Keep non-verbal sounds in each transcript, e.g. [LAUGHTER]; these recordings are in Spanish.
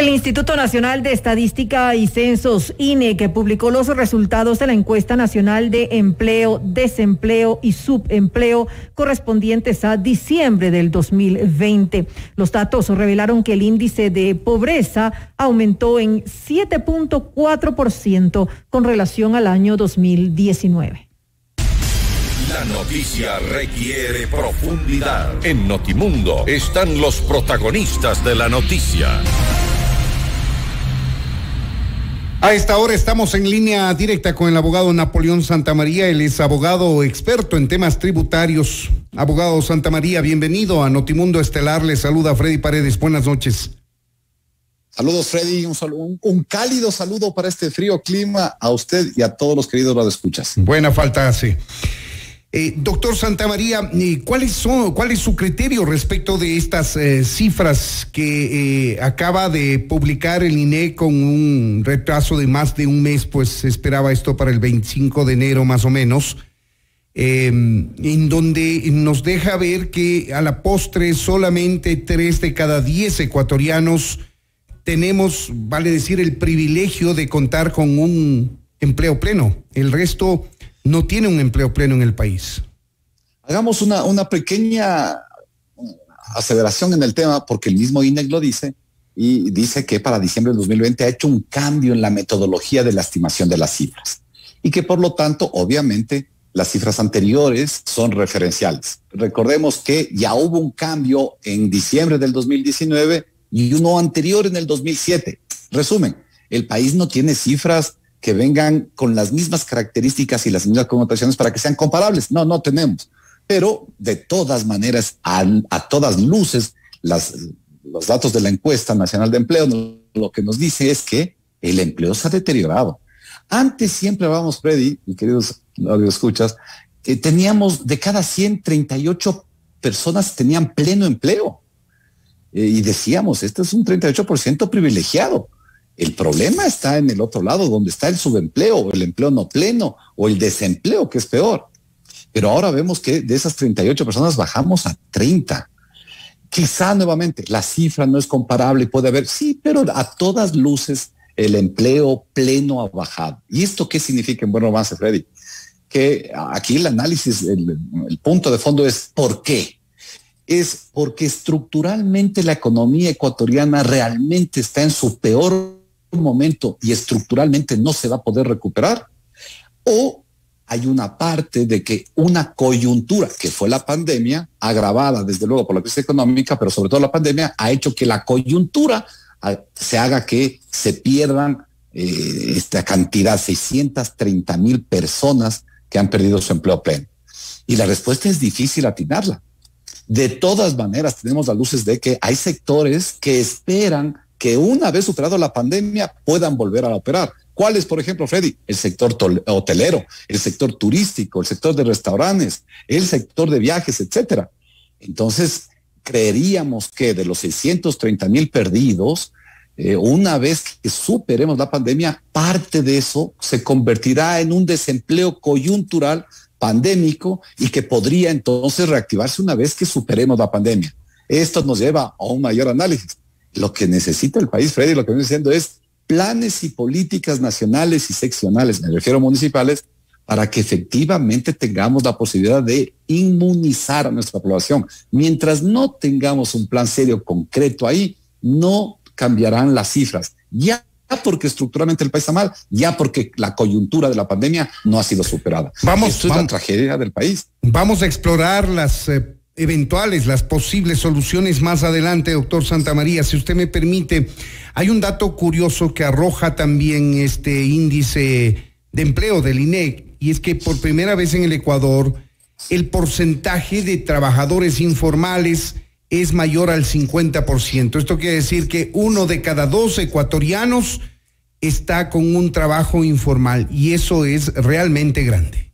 El Instituto Nacional de Estadística y Censos, INE, que publicó los resultados de la encuesta nacional de empleo, desempleo y subempleo correspondientes a diciembre del 2020. Los datos revelaron que el índice de pobreza aumentó en 7.4% con relación al año 2019. La noticia requiere profundidad. En Notimundo están los protagonistas de la noticia. A esta hora estamos en línea directa con el abogado Napoleón Santamaría. Él es abogado experto en temas tributarios. Abogado Santamaría, bienvenido a Notimundo Estelar. Le saluda Freddy Paredes. Buenas noches. Saludos, Freddy. Un, cálido saludo para este frío clima a usted y a todos los queridos escuchas. Buena falta Sí. Eh, doctor Santa María, eh, ¿cuál es su criterio respecto de estas eh, cifras que acaba de publicar el INE con un retraso de más de un mes? Pues se esperaba esto para el 25 de enero más o menos, em, en donde nos deja ver que a la postre solamente tres de cada diez ecuatorianos tenemos, vale decir, el privilegio de contar con un empleo pleno. El resto no tiene un empleo pleno en el país. Hagamos una, pequeña uh, aceleración en el tema, porque el mismo INEC lo dice, y dice que para diciembre del 2020 ha hecho un cambio en la metodología de la estimación de las cifras, y que por lo tanto, obviamente, las cifras anteriores son referenciales. Recordemos que ya hubo un cambio en diciembre del 2019 y uno anterior en el 2007. Resumen, el país no tiene cifras que vengan con las mismas características y las mismas connotaciones para que sean comparables. No, no tenemos. Pero de todas maneras, a, todas luces, los datos de la encuesta nacional de empleo lo que nos dice es que el empleo se ha deteriorado. Antes siempre vamos, Freddy, y queridos escuchas, que teníamos de cada 138 personas tenían pleno empleo. Eh, y decíamos, este es un 38% privilegiado. El problema está en el otro lado, donde está el subempleo, el empleo no pleno, o el desempleo, que es peor. Pero ahora vemos que de esas 38 personas bajamos a 30. Quizá nuevamente la cifra no es comparable, y puede haber, sí, pero a todas luces el empleo pleno ha bajado. ¿Y esto qué significa en buen romance, Freddy? Que aquí el análisis, el punto de fondo es ¿por qué? Es porque estructuralmente la economía ecuatoriana realmente está en su peor momento y estructuralmente no se va a poder recuperar, o hay una parte de que una coyuntura, que fue la pandemia, agravada desde luego por la crisis económica, pero sobre todo la pandemia, ha hecho que la coyuntura ah, se haga que se pierdan eh, esta cantidad, 630 mil personas que han perdido su empleo pleno. Y la respuesta es difícil atinarla. De todas maneras, tenemos las luces de que hay sectores que esperan que una vez superado la pandemia puedan volver a operar. ¿Cuál es, por ejemplo, Freddy? El sector hotelero, el sector turístico, el sector de restaurantes, el sector de viajes, etcétera. Entonces, creeríamos que de los 630 mil perdidos, eh, una vez que superemos la pandemia, parte de eso se convertirá en un desempleo coyuntural pandémico y que podría entonces reactivarse una vez que superemos la pandemia. Esto nos lleva a un mayor análisis. Lo que necesita el país, Freddy, lo que estoy diciendo es planes y políticas nacionales y seccionales, me refiero municipales, para que efectivamente tengamos la posibilidad de inmunizar a nuestra población. Mientras no tengamos un plan serio concreto ahí, no cambiarán las cifras. Ya porque estructuralmente el país está mal, ya porque la coyuntura de la pandemia no ha sido superada. Vamos, la tragedia del país. Vamos a explorar las eh, eventuales, las posibles soluciones más adelante, doctor Santa María, si usted me permite, hay un dato curioso que arroja también este índice de empleo del INEC, y es que por primera vez en el Ecuador el porcentaje de trabajadores informales es mayor al 50%. Esto quiere decir que uno de cada dos ecuatorianos está con un trabajo informal y eso es realmente grande.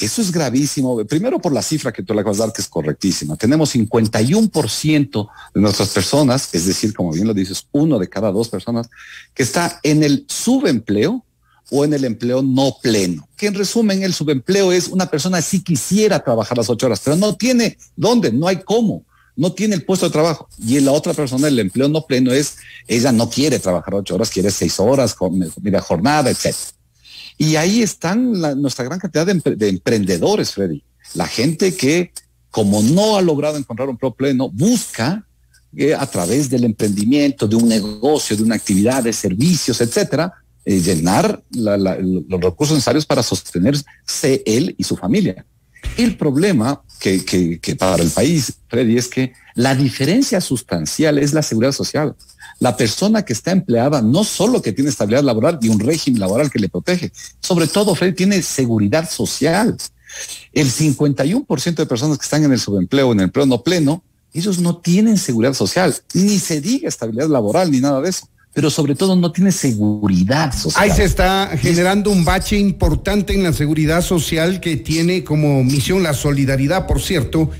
Eso es gravísimo, primero por la cifra que tú le acabas de dar, que es correctísima. Tenemos 51% de nuestras personas, es decir, como bien lo dices, uno de cada dos personas, que está en el subempleo o en el empleo no pleno. Que en resumen, el subempleo es una persona si quisiera trabajar las ocho horas, pero no tiene dónde, no hay cómo no tiene el puesto de trabajo. Y en la otra persona, el empleo no pleno es, ella no quiere trabajar ocho horas, quiere seis horas, con media jornada, etc. Y ahí están nuestra gran cantidad de, emprendedores, Freddy. La gente que, como no ha logrado encontrar un empleo pleno, busca eh, a través del emprendimiento, de un negocio, de una actividad, de servicios, etcétera, eh, llenar los recursos necesarios para sostenerse él y su familia. El problema que, para el país, Freddy, es que la diferencia sustancial es la seguridad social. La persona que está empleada no solo que tiene estabilidad laboral y un régimen laboral que le protege, sobre todo, Freddy, tiene seguridad social. El 51% de personas que están en el subempleo, en el empleo no pleno, ellos no tienen seguridad social, ni se diga estabilidad laboral, ni nada de eso pero sobre todo no tiene seguridad social. Ahí se está generando un bache importante en la seguridad social que tiene como misión la solidaridad, por cierto,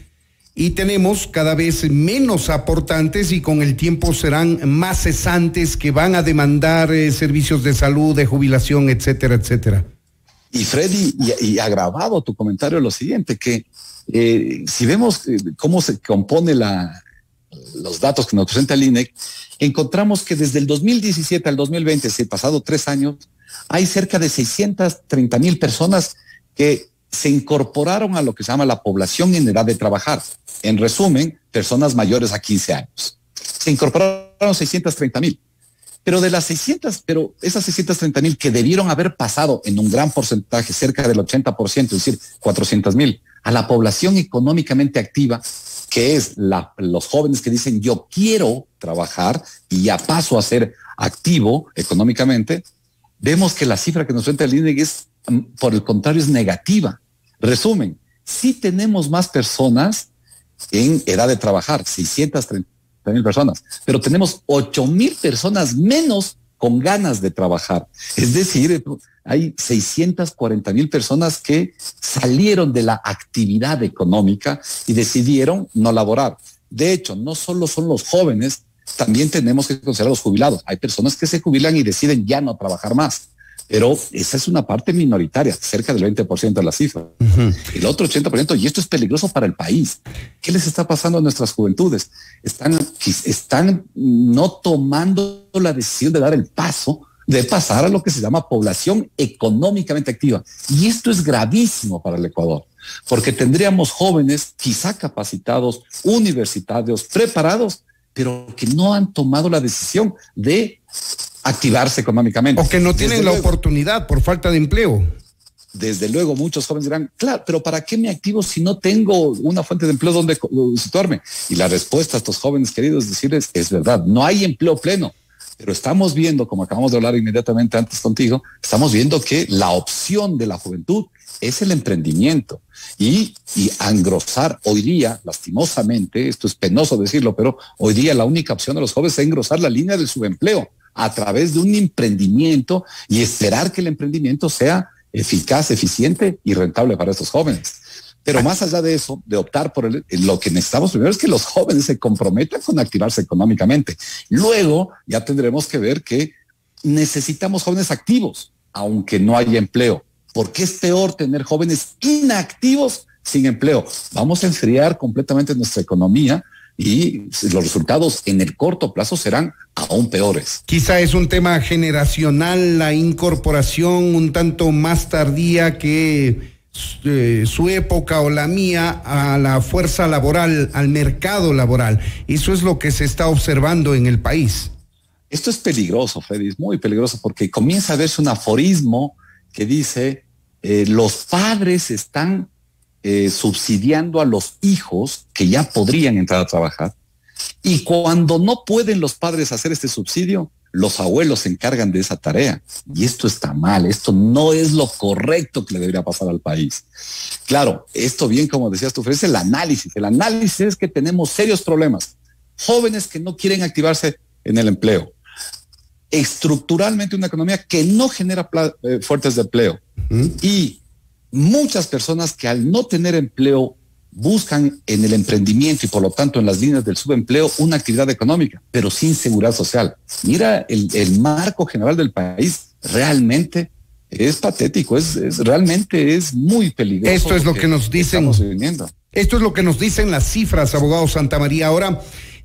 y tenemos cada vez menos aportantes y con el tiempo serán más cesantes que van a demandar eh, servicios de salud, de jubilación, etcétera, etcétera. Y Freddy, y, agravado tu comentario lo siguiente, que eh, si vemos eh, cómo se compone la, los datos que nos presenta el INEC, encontramos que desde el 2017 al 2020, si pasado tres años, hay cerca de 630 mil personas que se incorporaron a lo que se llama la población en edad de trabajar. En resumen, personas mayores a 15 años. Se incorporaron 630 mil. Pero de las 600, pero esas 630 mil que debieron haber pasado en un gran porcentaje, cerca del 80%, es decir, 400 mil, a la población económicamente activa, que es la, los jóvenes que dicen yo quiero trabajar y ya paso a ser activo económicamente, vemos que la cifra que nos cuenta el INEG es, mm, por el contrario, es negativa. Resumen, sí tenemos más personas en edad de trabajar, 630 mil personas, pero tenemos 8 mil personas menos con ganas de trabajar. Es decir, hay 640 mil personas que salieron de la actividad económica y decidieron no laborar. De hecho, no solo son los jóvenes, también tenemos que considerar los jubilados. Hay personas que se jubilan y deciden ya no trabajar más. Pero esa es una parte minoritaria, cerca del 20% de la cifra. El otro 80%, y esto es peligroso para el país. ¿Qué les está pasando a nuestras juventudes? Están, están no tomando la decisión de dar el paso de pasar a lo que se llama población económicamente activa. Y esto es gravísimo para el Ecuador, porque tendríamos jóvenes quizá capacitados, universitarios, preparados, pero que no han tomado la decisión de activarse económicamente. O que no tienen la oportunidad por falta de empleo desde luego muchos jóvenes dirán, claro, pero ¿para qué me activo si no tengo una fuente de empleo donde situarme? Y la respuesta a estos jóvenes queridos es decirles, es verdad, no hay empleo pleno, pero estamos viendo, como acabamos de hablar inmediatamente antes contigo, estamos viendo que la opción de la juventud es el emprendimiento y, y engrosar hoy día, lastimosamente, esto es penoso decirlo, pero hoy día la única opción de los jóvenes es engrosar la línea su subempleo a través de un emprendimiento y esperar que el emprendimiento sea eficaz, eficiente y rentable para estos jóvenes. Pero más allá de eso, de optar por lo que necesitamos primero es que los jóvenes se comprometan con activarse económicamente. Luego ya tendremos que ver que necesitamos jóvenes activos, aunque no haya empleo, porque es peor tener jóvenes inactivos sin empleo. Vamos a enfriar completamente nuestra economía y los resultados en el corto plazo serán aún peores. Quizá es un tema generacional, la incorporación un tanto más tardía que eh, su época o la mía a la fuerza laboral, al mercado laboral. Eso es lo que se está observando en el país. Esto es peligroso, Freddy, muy peligroso porque comienza a verse un aforismo que dice, eh, los padres están eh, subsidiando a los hijos que ya podrían entrar a trabajar y cuando no pueden los padres hacer este subsidio, los abuelos se encargan de esa tarea. Y esto está mal, esto no es lo correcto que le debería pasar al país. Claro, esto bien, como decías tú, es el análisis. El análisis es que tenemos serios problemas. Jóvenes que no quieren activarse en el empleo. Estructuralmente una economía que no genera eh, fuertes de empleo. Y muchas personas que al no tener empleo buscan en el emprendimiento y por lo tanto en las líneas del subempleo una actividad económica, pero sin seguridad social. Mira, el, marco general del país realmente es patético, es, realmente es muy peligroso. Esto es lo que, nos dicen. Esto es lo que nos dicen las cifras, abogado Santa María. Ahora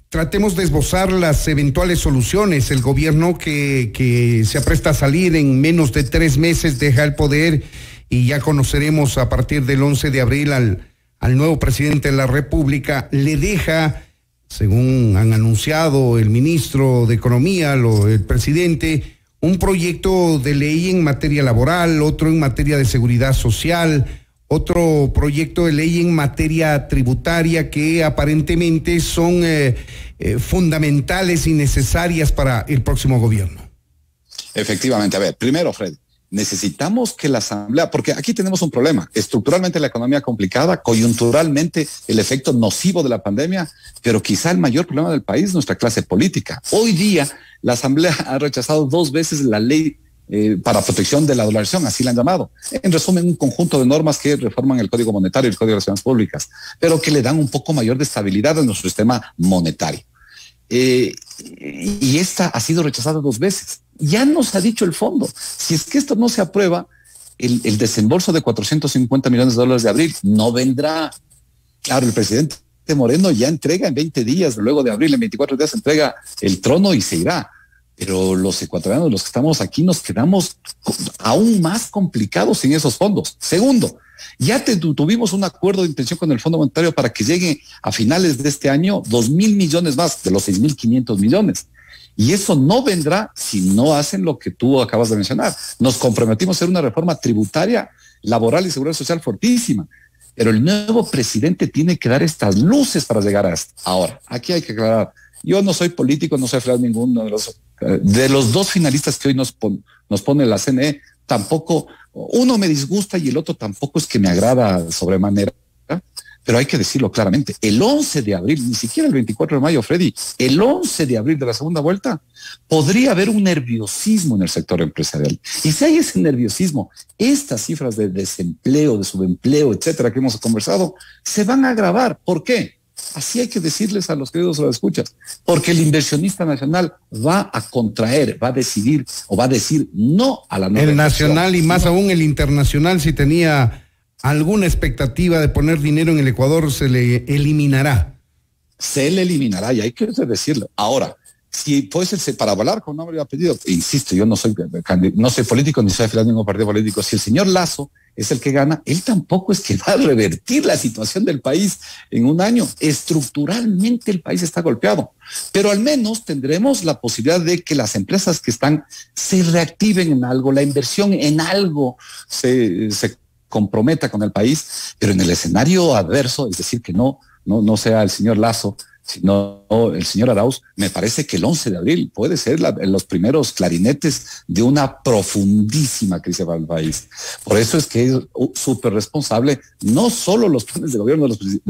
tratemos de esbozar las eventuales soluciones. El gobierno que, que se apresta a salir en menos de tres meses deja el poder y ya conoceremos a partir del 11 de abril al al nuevo presidente de la República le deja, según han anunciado el ministro de Economía, el presidente, un proyecto de ley en materia laboral, otro en materia de seguridad social, otro proyecto de ley en materia tributaria que aparentemente son eh, eh, fundamentales y necesarias para el próximo gobierno. Efectivamente, a ver, primero, Fred, necesitamos que la Asamblea, porque aquí tenemos un problema, estructuralmente la economía complicada, coyunturalmente el efecto nocivo de la pandemia, pero quizá el mayor problema del país, nuestra clase política. Hoy día la Asamblea [LAUGHS] ha rechazado dos veces la ley eh, para protección de la dolarización, así la han llamado. En resumen, un conjunto de normas que reforman el Código Monetario y el Código de Relaciones Públicas, pero que le dan un poco mayor de estabilidad a nuestro sistema monetario. Eh, y esta ha sido rechazada dos veces. Ya nos ha dicho el fondo, si es que esto no se aprueba, el, el desembolso de 450 millones de dólares de abril no vendrá. Claro, el presidente Moreno ya entrega en 20 días, luego de abril, en 24 días entrega el trono y se irá pero los ecuatorianos, los que estamos aquí, nos quedamos aún más complicados sin esos fondos. Segundo, ya tuvimos un acuerdo de intención con el Fondo Monetario para que llegue a finales de este año dos mil millones más de los seis mil quinientos millones. Y eso no vendrá si no hacen lo que tú acabas de mencionar. Nos comprometimos a hacer una reforma tributaria, laboral y seguridad social fortísima. Pero el nuevo presidente tiene que dar estas luces para llegar a esto. Ahora, aquí hay que aclarar. Yo no soy político, no soy afiliado ninguno de los de los dos finalistas que hoy nos, nos pone la CNE, tampoco, uno me disgusta y el otro tampoco es que me agrada sobremanera, pero hay que decirlo claramente, el 11 de abril, ni siquiera el 24 de mayo, Freddy, el 11 de abril de la segunda vuelta, podría haber un nerviosismo en el sector empresarial. Y si hay ese nerviosismo, estas cifras de desempleo, de subempleo, etcétera, que hemos conversado, se van a agravar. ¿Por qué? Así hay que decirles a los queridos o escuchas, porque el inversionista nacional va a contraer, va a decidir o va a decir no a la El nacional y más aún el internacional, si tenía alguna expectativa de poner dinero en el Ecuador, se le eliminará. Se le eliminará y hay que decirlo. Ahora, si fuese para hablar con nombre y apellido, insisto, yo no soy eh, no soy político ni soy afiliado a ningún partido político, si el señor Lazo es el que gana, él tampoco es que [LAUGHS] va a revertir la situación del país en un año. Estructuralmente el país está golpeado, pero al menos tendremos la posibilidad de que las empresas que están se reactiven en algo, la inversión en algo se, se comprometa con el país, pero en el escenario adverso, es decir, que no, no, no sea el señor Lazo sino el señor Arauz, me parece que el 11 de abril puede ser los primeros clarinetes de una profundísima crisis para el país. Por eso es que es súper responsable no solo los planes de gobierno de los,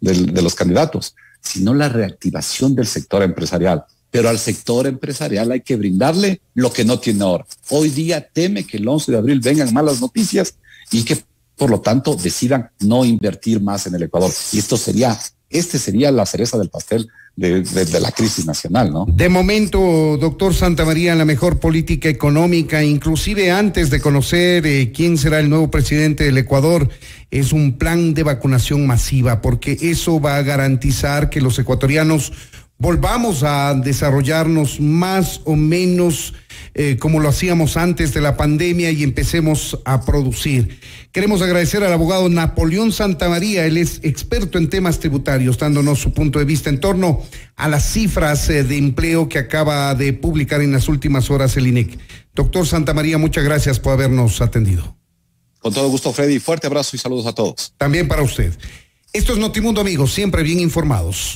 de los, de los candidatos, sino la reactivación del sector empresarial. Pero al sector empresarial hay que brindarle lo que no tiene ahora. Hoy día teme que el 11 de abril vengan malas noticias y que por lo tanto, decidan no invertir más en el Ecuador. Y esto sería este sería la cereza del pastel de, la crisis nacional, ¿no? De momento, doctor Santa María, la mejor política económica, inclusive antes de conocer eh, quién será el nuevo presidente del Ecuador, es un plan de vacunación masiva, porque eso va a garantizar que los ecuatorianos volvamos a desarrollarnos más o menos eh, como lo hacíamos antes de la pandemia y empecemos a producir. Queremos agradecer al abogado Napoleón Santamaría, él es experto en temas tributarios, dándonos su punto de vista en torno a las cifras eh, de empleo que acaba de publicar en las últimas horas el INEC. Doctor María, muchas gracias por habernos atendido. Con todo gusto, Freddy. Fuerte abrazo y saludos a todos. También para usted. Esto es Notimundo, amigos, siempre bien informados.